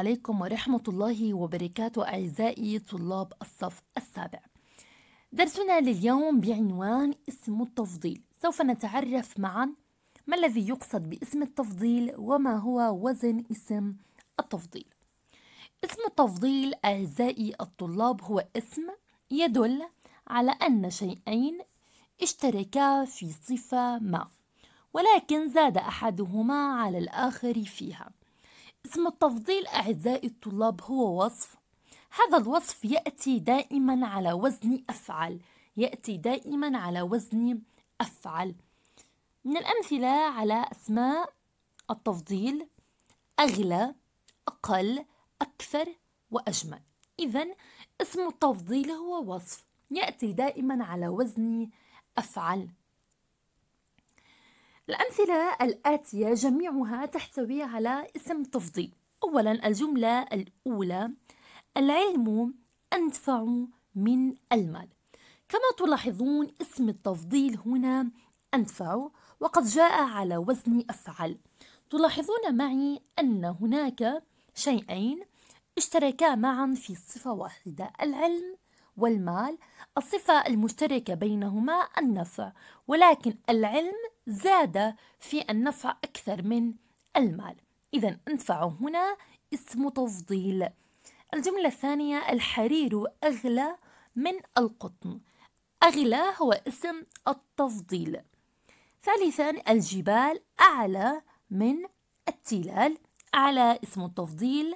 عليكم ورحمة الله وبركاته أعزائي طلاب الصف السابع درسنا لليوم بعنوان اسم التفضيل سوف نتعرف معا ما الذي يقصد باسم التفضيل وما هو وزن اسم التفضيل اسم التفضيل أعزائي الطلاب هو اسم يدل على أن شيئين اشتركا في صفة ما ولكن زاد أحدهما على الآخر فيها اسم التفضيل أعزائي الطلاب هو وصف هذا الوصف يأتي دائما على وزن أفعل يأتي دائما على وزن أفعل من الأمثلة على أسماء التفضيل أغلى أقل أكثر وأجمل إذا اسم التفضيل هو وصف يأتي دائما على وزن أفعل الأمثلة الآتية جميعها تحتوي على اسم تفضيل أولا الجملة الأولى العلم أنفع من المال كما تلاحظون اسم التفضيل هنا أنفع وقد جاء على وزن أفعل تلاحظون معي أن هناك شيئين اشتركا معا في صفة واحدة العلم والمال الصفة المشتركة بينهما النفع ولكن العلم زاد في النفع أكثر من المال إذا أنفع هنا اسم تفضيل الجملة الثانية الحرير أغلى من القطن أغلى هو اسم التفضيل ثالثا الجبال أعلى من التلال أعلى اسم التفضيل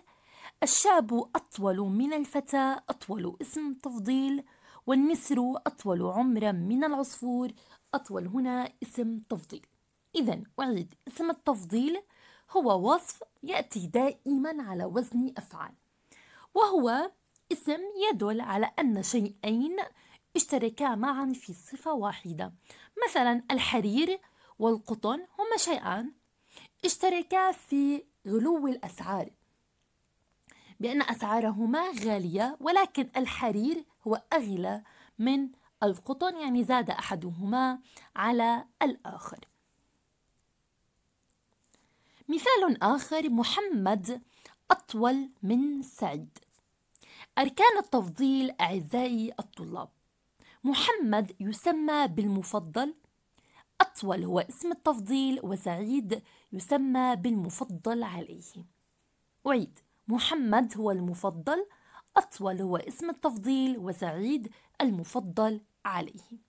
الشاب أطول من الفتى أطول اسم تفضيل والنسر أطول عمرا من العصفور أطول هنا اسم تفضيل إذا أعيد اسم التفضيل هو وصف يأتي دائما على وزن أفعال وهو اسم يدل على أن شيئين اشتركا معا في صفة واحدة مثلا الحرير والقطن هما شيئان اشتركا في غلو الأسعار بأن أسعارهما غالية ولكن الحرير هو أغلى من القطن يعني زاد أحدهما على الآخر مثال آخر محمد أطول من سعيد أركان التفضيل أعزائي الطلاب محمد يسمى بالمفضل أطول هو اسم التفضيل وسعيد يسمى بالمفضل عليه أعيد محمد هو المفضل أطول هو اسم التفضيل وسعيد المفضل عليه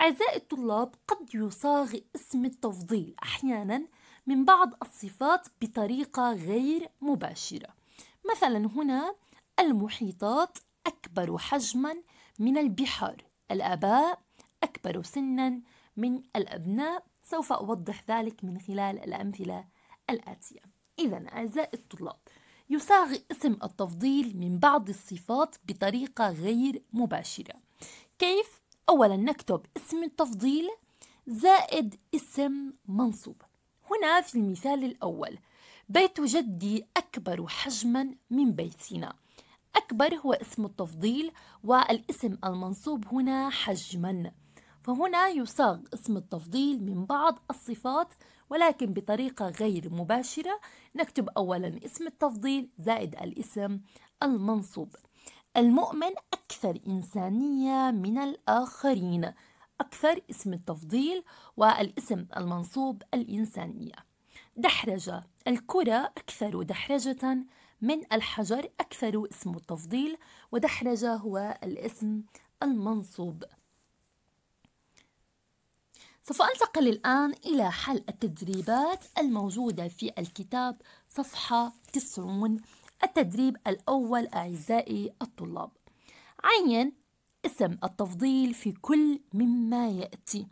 أعزائي الطلاب قد يصاغ اسم التفضيل أحيانا من بعض الصفات بطريقة غير مباشرة مثلا هنا المحيطات أكبر حجما من البحار الآباء أكبر سنا من الأبناء سوف أوضح ذلك من خلال الأمثلة الآتية إذا أعزائي الطلاب يصاغ اسم التفضيل من بعض الصفات بطريقة غير مباشرة كيف؟ أولا نكتب اسم التفضيل زائد اسم منصوب هنا في المثال الأول بيت جدي أكبر حجما من بيتنا أكبر هو اسم التفضيل والاسم المنصوب هنا حجما فهنا يصاغ اسم التفضيل من بعض الصفات ولكن بطريقة غير مباشرة نكتب أولا اسم التفضيل زائد الاسم المنصوب المؤمن أكثر إنسانية من الآخرين أكثر اسم التفضيل والاسم المنصوب الإنسانية دحرجة الكرة أكثر دحرجة من الحجر أكثر اسم التفضيل ودحرجة هو الاسم المنصوب سوف أنتقل الآن إلى حل التدريبات الموجودة في الكتاب صفحة 90 التدريب الأول أعزائي الطلاب عين اسم التفضيل في كل مما يأتي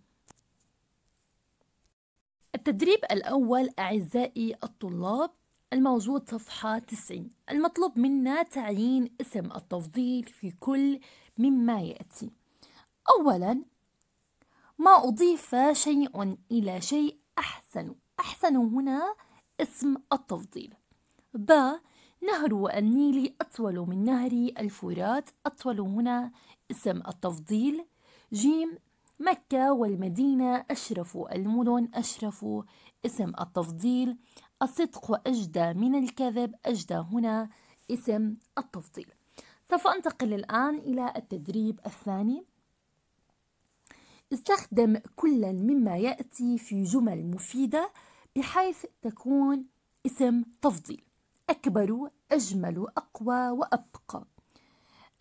التدريب الأول أعزائي الطلاب الموجود صفحة 90 المطلوب منا تعيين اسم التفضيل في كل مما يأتي أولا ما أضيف شيء إلى شيء أحسن أحسن هنا اسم التفضيل ب نهر النيل أطول من نهر الفرات أطول هنا اسم التفضيل جيم مكة والمدينة أشرف المدن أشرف اسم التفضيل الصدق أجدى من الكذب أجدى هنا اسم التفضيل سوف أنتقل الآن إلى التدريب الثاني استخدم كلا مما يأتي في جمل مفيدة بحيث تكون اسم تفضيل أكبر أجمل أقوى وأبقى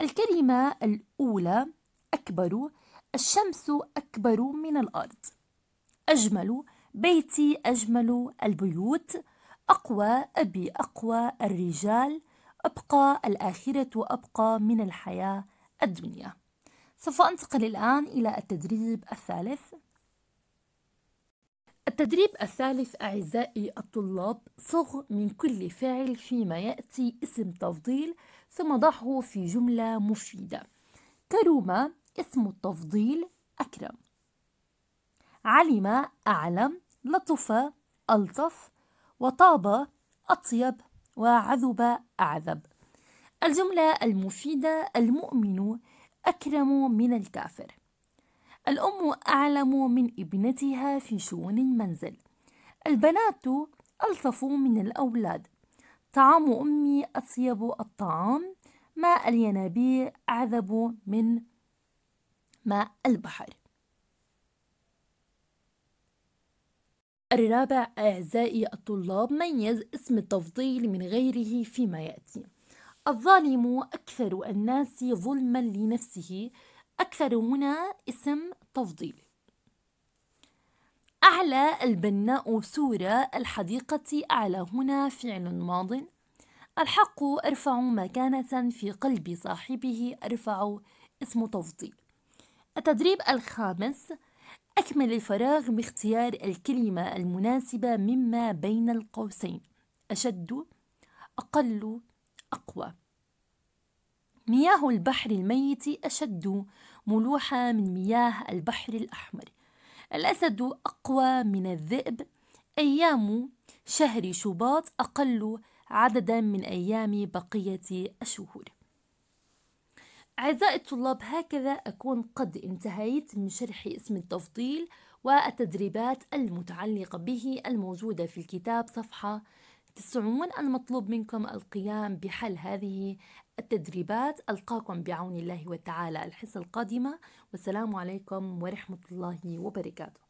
الكلمة الأولى أكبر الشمس أكبر من الأرض أجمل بيتي أجمل البيوت أقوى أبي أقوى الرجال أبقى الآخرة أبقى من الحياة الدنيا سوف أنتقل الآن إلى التدريب الثالث التدريب الثالث أعزائي الطلاب صغ من كل فعل فيما يأتي اسم تفضيل ثم ضعه في جملة مفيدة كرم اسم التفضيل أكرم علم أعلم لطف ألطف وطاب أطيب وعذب أعذب الجملة المفيدة المؤمن أكرم من الكافر الأم أعلم من ابنتها في شؤون المنزل البنات ألطف من الأولاد طعام أمي أطيب الطعام ماء الينابيع أعذب من ماء البحر الرابع أعزائي الطلاب ميز اسم التفضيل من غيره فيما يأتي الظالم أكثر الناس ظلما لنفسه أكثر هنا اسم تفضيلي أعلى البناء سورة الحديقة أعلى هنا فعل ماض الحق أرفع مكانة في قلب صاحبه أرفع اسم تفضيل التدريب الخامس أكمل الفراغ باختيار الكلمة المناسبة مما بين القوسين أشد أقل أقوى مياه البحر الميت أشد ملوحة من مياه البحر الأحمر الأسد أقوى من الذئب أيام شهر شباط أقل عددا من أيام بقية الشهور أعزائي الطلاب هكذا أكون قد انتهيت من شرح اسم التفضيل والتدريبات المتعلقة به الموجودة في الكتاب صفحة 90 المطلوب منكم القيام بحل هذه التدريبات ألقاكم بعون الله وتعالى الحصة القادمة والسلام عليكم ورحمة الله وبركاته